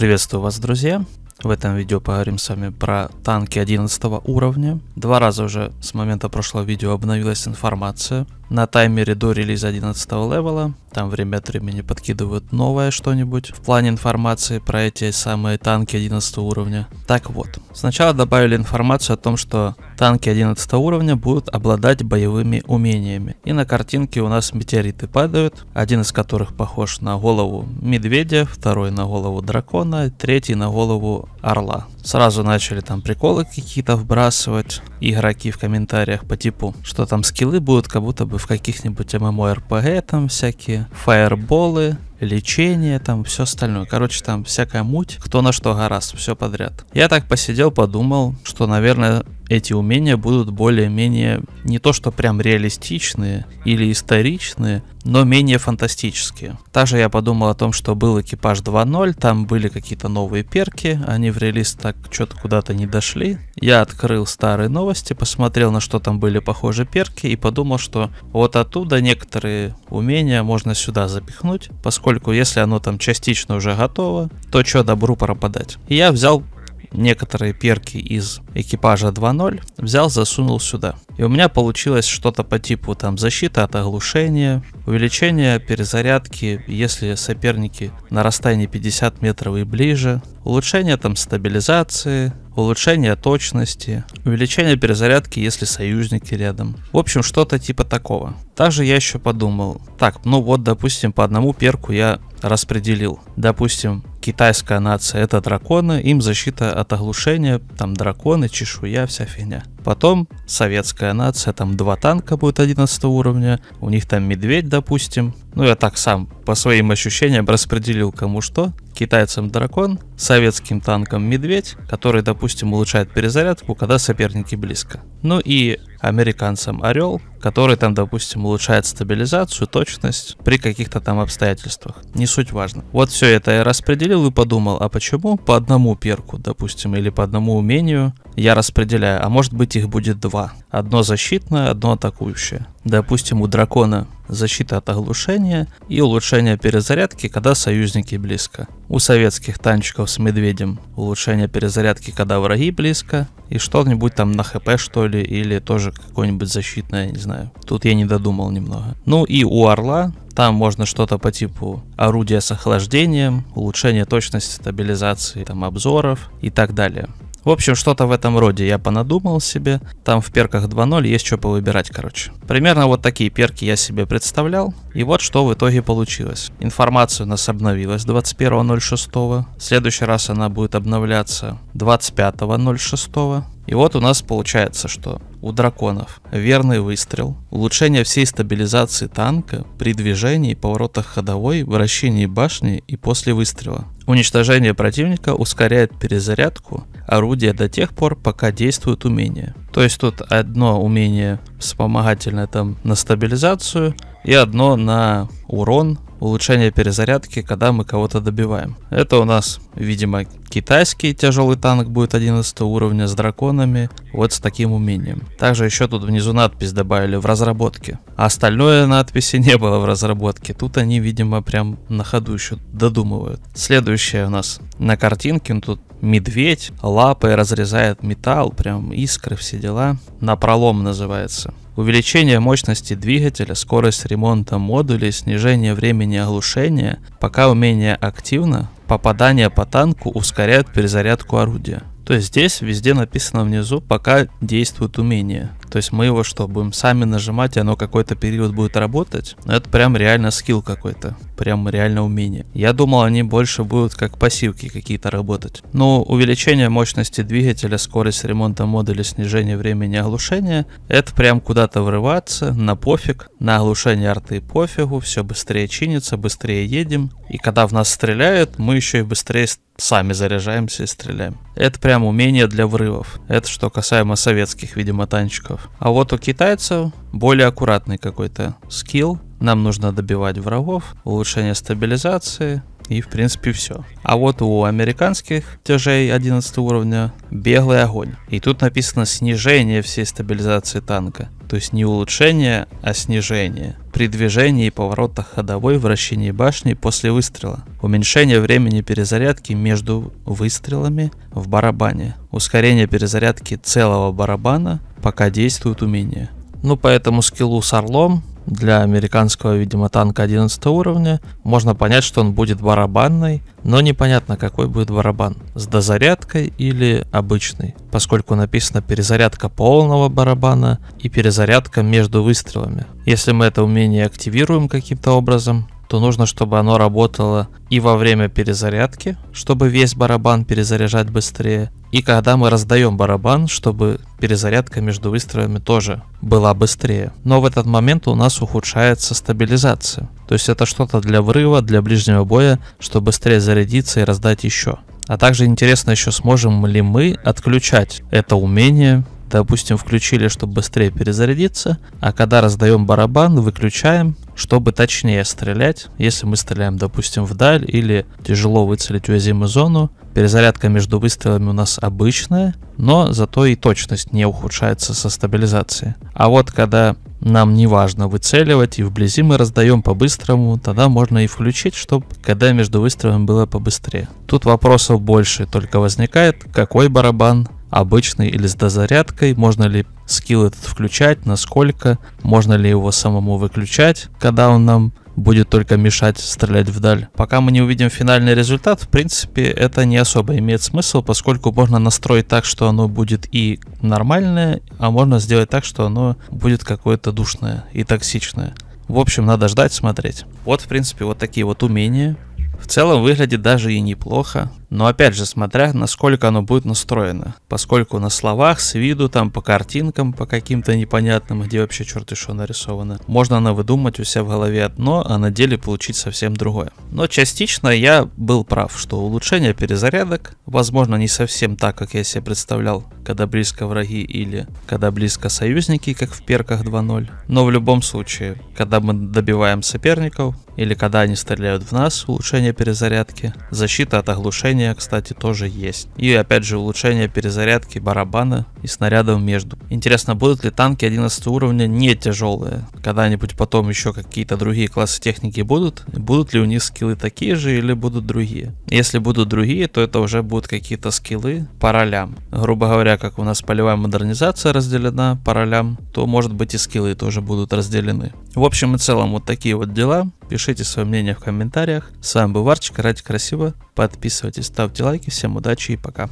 Приветствую вас, друзья! В этом видео поговорим с вами про танки 11 уровня. Два раза уже с момента прошлого видео обновилась информация на таймере до релиза 11 левела. Там время от времени подкидывают новое что-нибудь в плане информации про эти самые танки 11 уровня. Так вот, сначала добавили информацию о том, что танки 11 уровня будут обладать боевыми умениями. И на картинке у нас метеориты падают, один из которых похож на голову медведя, второй на голову дракона, третий на голову орла. Сразу начали там приколы какие-то вбрасывать игроки в комментариях по типу, что там скиллы будут как будто бы в каких-нибудь MMORPG там всякие всякие фаерболы, лечение, там все остальное. Короче, там всякая муть, кто на что гораст, все подряд. Я так посидел, подумал, что, наверное, эти умения будут более-менее не то что прям реалистичные или историчные, но менее фантастические. Также я подумал о том, что был экипаж 2.0, там были какие-то новые перки, они в релиз так что-то куда-то не дошли. Я открыл старые новости, посмотрел на что там были похожи перки и подумал, что вот оттуда некоторые умения можно сюда запихнуть, поскольку если оно там частично уже готово, то что добру пропадать. И я взял некоторые перки из экипажа 2.0, взял, засунул сюда. И у меня получилось что-то по типу там защиты от оглушения, увеличение перезарядки, если соперники на расстоянии 50 метров и ближе, улучшение там стабилизации, улучшение точности, увеличение перезарядки, если союзники рядом. В общем, что-то типа такого. Также я еще подумал, так, ну вот, допустим, по одному перку я распределил. Допустим, китайская нация это драконы, им защита от оглушения, там драконы, чешуя, вся фигня. Потом советская нация, там два танка будет 11 уровня, у них там медведь, допустим. Ну, я так сам по своим ощущениям распределил кому что. Китайцам дракон, советским танкам медведь, который, допустим, улучшает перезарядку, когда соперники близко. Ну и американцам орел, который там, допустим, улучшает стабилизацию, точность при каких-то там обстоятельствах. Не суть важно. Вот все это я распределил и подумал, а почему по одному перку, допустим, или по одному умению я распределяю, а может быть их будет два. Одно защитное, одно атакующее. Допустим, у дракона защита от оглушения и улучшение перезарядки, когда союзники близко. У советских танчиков с медведем улучшение перезарядки, когда враги близко. И что-нибудь там на хп что ли, или тоже какое-нибудь защитное, не знаю. Тут я не додумал немного. Ну и у орла там можно что-то по типу орудия с охлаждением, улучшение точности стабилизации там, обзоров и так далее. В общем, что-то в этом роде я понадумал себе. Там в перках 2.0 есть что повыбирать, короче. Примерно вот такие перки я себе представлял. И вот что в итоге получилось. Информация у нас обновилась 21.06. следующий раз она будет обновляться 25.06. И вот у нас получается, что у драконов верный выстрел, улучшение всей стабилизации танка при движении, поворотах ходовой, вращении башни и после выстрела. Уничтожение противника ускоряет перезарядку орудие до тех пор, пока действует умение. То есть тут одно умение вспомогательное там на стабилизацию и одно на урон, улучшение перезарядки, когда мы кого-то добиваем. Это у нас, видимо, китайский тяжелый танк будет 11 уровня с драконами, вот с таким умением. Также еще тут внизу надпись добавили в разработке. А остальное надписи не было в разработке. Тут они, видимо, прям на ходу еще додумывают. Следующее у нас на картинке, ну, тут медведь лапой разрезает металл, прям искры, все дела. На пролом называется. Увеличение мощности двигателя, скорость ремонта модулей, снижение времени оглушения, пока умение активно, попадание по танку ускоряет перезарядку орудия. То есть здесь везде написано внизу, пока действует умение. То есть мы его что, будем сами нажимать, и оно какой-то период будет работать? Ну, это прям реально скилл какой-то. Прям реально умение. Я думал, они больше будут как пассивки какие-то работать. Но ну, увеличение мощности двигателя, скорость ремонта модуля, снижение времени оглушения, это прям куда-то врываться, на пофиг. На оглушение арты пофигу, все быстрее чинится, быстрее едем. И когда в нас стреляют, мы еще и быстрее сами заряжаемся и стреляем. Это прям умение для врывов. Это что касаемо советских, видимо, танчиков. А вот у китайцев более аккуратный какой-то скилл. Нам нужно добивать врагов, улучшение стабилизации, и в принципе все. А вот у американских тяжей 11 уровня беглый огонь. И тут написано снижение всей стабилизации танка то есть не улучшение, а снижение. При движении и поворотах ходовой вращении башни после выстрела. Уменьшение времени перезарядки между выстрелами в барабане. Ускорение перезарядки целого барабана, пока действует умение. Ну, по этому скиллу с орлом для американского, видимо, танка 11 уровня. Можно понять, что он будет барабанный, но непонятно, какой будет барабан. С дозарядкой или обычный, поскольку написано перезарядка полного барабана и перезарядка между выстрелами. Если мы это умение активируем каким-то образом, то нужно, чтобы оно работало и во время перезарядки, чтобы весь барабан перезаряжать быстрее, и когда мы раздаем барабан, чтобы перезарядка между выстрелами тоже была быстрее. Но в этот момент у нас ухудшается стабилизация. То есть это что-то для врыва, для ближнего боя, чтобы быстрее зарядиться и раздать еще. А также интересно еще, сможем ли мы отключать это умение допустим, включили, чтобы быстрее перезарядиться, а когда раздаем барабан, выключаем, чтобы точнее стрелять, если мы стреляем, допустим, вдаль или тяжело выцелить уязвимую зону. Перезарядка между выстрелами у нас обычная, но зато и точность не ухудшается со стабилизацией. А вот когда нам не важно выцеливать, и вблизи мы раздаем по-быстрому, тогда можно и включить, чтобы когда между выстрелами было побыстрее. Тут вопросов больше только возникает, какой барабан обычный или с дозарядкой, можно ли скилл этот включать, насколько, можно ли его самому выключать, когда он нам будет только мешать стрелять вдаль. Пока мы не увидим финальный результат, в принципе, это не особо имеет смысл, поскольку можно настроить так, что оно будет и нормальное, а можно сделать так, что оно будет какое-то душное и токсичное. В общем, надо ждать, смотреть. Вот, в принципе, вот такие вот умения. В целом выглядит даже и неплохо. Но опять же, смотря насколько оно будет настроено. Поскольку на словах, с виду, там по картинкам, по каким-то непонятным, где вообще черт еще нарисовано, можно выдумать у себя в голове одно, а на деле получить совсем другое. Но частично я был прав, что улучшение перезарядок, возможно, не совсем так, как я себе представлял, когда близко враги или когда близко союзники, как в перках 2.0. Но в любом случае, когда мы добиваем соперников или когда они стреляют в нас, улучшение перезарядки, защита от оглушения улучшения, кстати, тоже есть. И опять же улучшение перезарядки барабана и снарядов между. Интересно, будут ли танки 11 уровня не тяжелые? Когда-нибудь потом еще какие-то другие классы техники будут? Будут ли у них скиллы такие же или будут другие? Если будут другие, то это уже будут какие-то скиллы по ролям. Грубо говоря, как у нас полевая модернизация разделена по ролям, то может быть и скиллы тоже будут разделены. В общем и целом вот такие вот дела. Пишите свое мнение в комментариях. С вами был Варчик, ради красиво. Подписывайтесь, ставьте лайки. Всем удачи и пока.